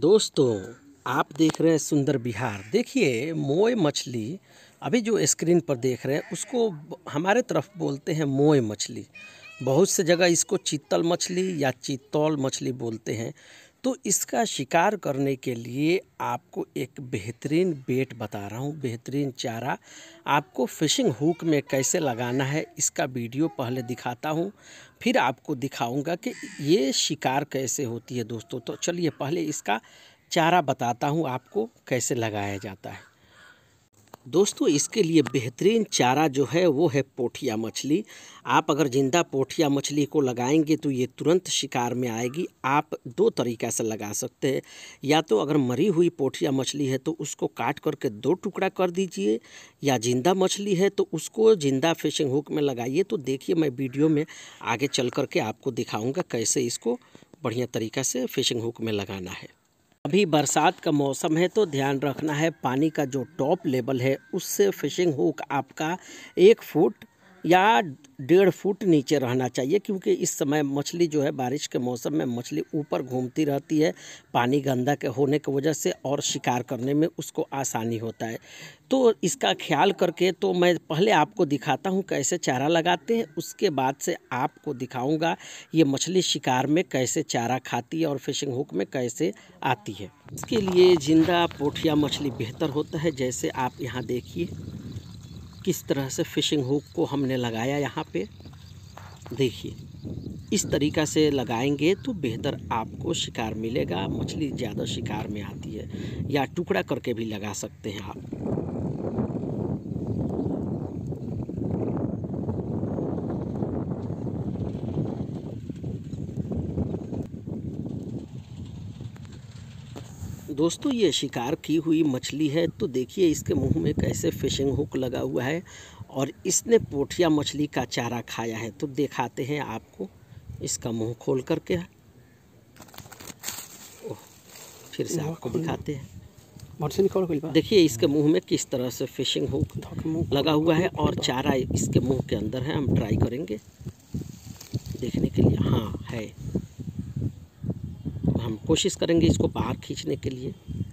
दोस्तों आप देख रहे हैं सुंदर बिहार देखिए मोए मछली अभी जो स्क्रीन पर देख रहे हैं उसको हमारे तरफ बोलते हैं मोए मछली बहुत से जगह इसको चित्तल मछली या चित्तौल मछली बोलते हैं तो इसका शिकार करने के लिए आपको एक बेहतरीन बेट बता रहा हूँ बेहतरीन चारा आपको फिशिंग हुक में कैसे लगाना है इसका वीडियो पहले दिखाता हूँ फिर आपको दिखाऊंगा कि ये शिकार कैसे होती है दोस्तों तो चलिए पहले इसका चारा बताता हूँ आपको कैसे लगाया जाता है दोस्तों इसके लिए बेहतरीन चारा जो है वो है पोठिया मछली आप अगर ज़िंदा पोठिया मछली को लगाएंगे तो ये तुरंत शिकार में आएगी आप दो तरीक़ा से लगा सकते हैं या तो अगर मरी हुई पोठिया मछली है तो उसको काट करके दो टुकड़ा कर दीजिए या ज़िंदा मछली है तो उसको ज़िंदा फिशिंग हुक में लगाइए तो देखिए मैं वीडियो में आगे चल करके आपको दिखाऊँगा कैसे इसको बढ़िया तरीका से फिशिंग हुक में लगाना है अभी बरसात का मौसम है तो ध्यान रखना है पानी का जो टॉप लेवल है उससे फिशिंग हुक आपका एक फुट या डेढ़ फुट नीचे रहना चाहिए क्योंकि इस समय मछली जो है बारिश के मौसम में मछली ऊपर घूमती रहती है पानी गंदा के होने की वजह से और शिकार करने में उसको आसानी होता है तो इसका ख्याल करके तो मैं पहले आपको दिखाता हूँ कैसे चारा लगाते हैं उसके बाद से आपको दिखाऊँगा ये मछली शिकार में कैसे चारा खाती है और फिशिंग हुक में कैसे आती है इसके लिए ज़िंदा पोठिया मछली बेहतर होता है जैसे आप यहाँ देखिए किस तरह से फिशिंग हुक को हमने लगाया यहाँ पे देखिए इस तरीक़ा से लगाएंगे तो बेहतर आपको शिकार मिलेगा मछली ज़्यादा शिकार में आती है या टुकड़ा करके भी लगा सकते हैं आप दोस्तों ये शिकार की हुई मछली है तो देखिए इसके मुंह में कैसे फिशिंग हुक लगा हुआ है और इसने पोठिया मछली का चारा खाया है तो दिखाते हैं आपको इसका मुंह खोल करके ओह फिर से आपको दिखाते हैं देखिए इसके मुंह में किस तरह से फिशिंग हुक लगा हुआ है और चारा इसके मुंह के अंदर है हम ट्राई करेंगे देखने के लिए हाँ है हम कोशिश करेंगे इसको बाहर खींचने के लिए